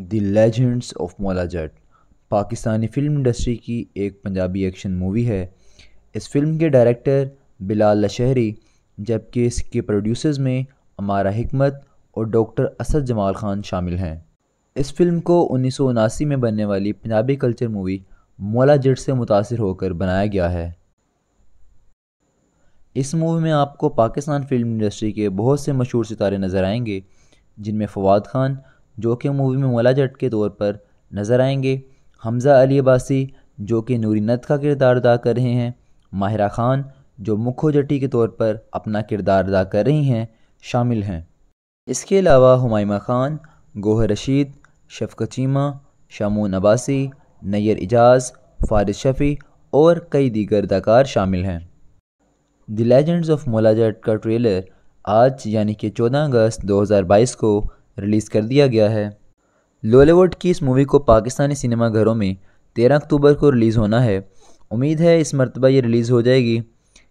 the legends of Maula Jatt Pakistani film industry की एक Punjabi action movie है इस फिल्म के डायरेक्टर बिलाल लशहरी जबकि इसके प्रोड्यूसर्स में अमारा हमत और डॉक्टर असद जमाल खान शामिल हैं इस फिल्म को उन्नीस में बनने वाली पंजाबी कल्चर मूवी मौला जट से मुतासर होकर बनाया गया है इस मूवी में आपको पाकिस्तान फिल्म इंडस्ट्री के बहुत से मशहूर सितारे नज़र आएंगे जिनमें फवाद खान जो कि मूवी में मोला जट के तौर पर नज़र आएंगे हमज़ा अली अबासी जो कि नूरी नत का किरदार अदा कर रहे हैं माहिरा खान जो मुखो जटी के तौर पर अपना किरदार अदा कर रही हैं शामिल हैं इसके अलावा हमायमा खान गोहर रशीद शफकत चीमा शामून अबासी नैर एजाज फारिद शफ़ी और कई दीगर अदाकार शामिल हैं द लेजेंड्स ऑफ मोलाजट का ट्रेलर आज यानी कि 14 अगस्त 2022 को रिलीज़ कर दिया गया है लोलीवुड की इस मूवी को पाकिस्तानी सिनेमा घरों में तेरह अक्टूबर को रिलीज़ होना है उम्मीद है इस मरतबा ये रिलीज़ हो जाएगी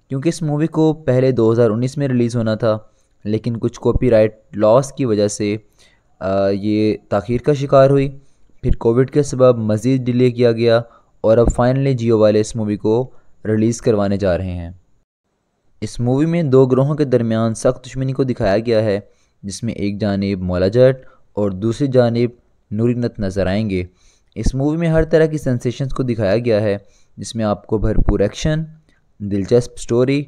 क्योंकि इस मूवी को पहले 2019 में रिलीज़ होना था लेकिन कुछ कॉपीराइट लॉस की वजह से ये तखीर का शिकार हुई फिर कोविड के सबब मज़ीद डिले किया गया और अब फाइनली जियो वाले इस मूवी को रिलीज़ करवाने जा रहे हैं इस मूवी में दो ग्रोहों के दरमियान सख्त दुश्मनी को दिखाया गया है जिसमें एक जानब मौला जट और दूसरी जानब नूरीनत नज़र आएंगे इस मूवी में हर तरह की सेंसेशंस को दिखाया गया है जिसमें आपको भरपूर एक्शन दिलचस्प स्टोरी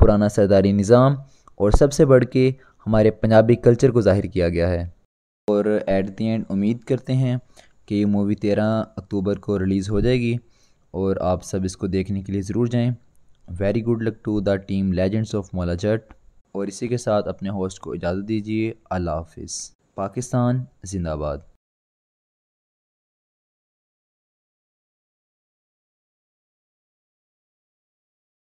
पुराना सरदारी निज़ाम और सबसे बढ़ के हमारे पंजाबी कल्चर को जाहिर किया गया है और एट दी एंड उम्मीद करते हैं कि ये मूवी तेरह अक्टूबर को रिलीज़ हो जाएगी और आप सब इसको देखने के लिए ज़रूर जाएं very good luck to the team legends of Maula Jatt और इसी के साथ अपने होस्ट को इजाज़त दीजिए अल्लाह हाफिज़ पाकिस्तान जिंदाबाद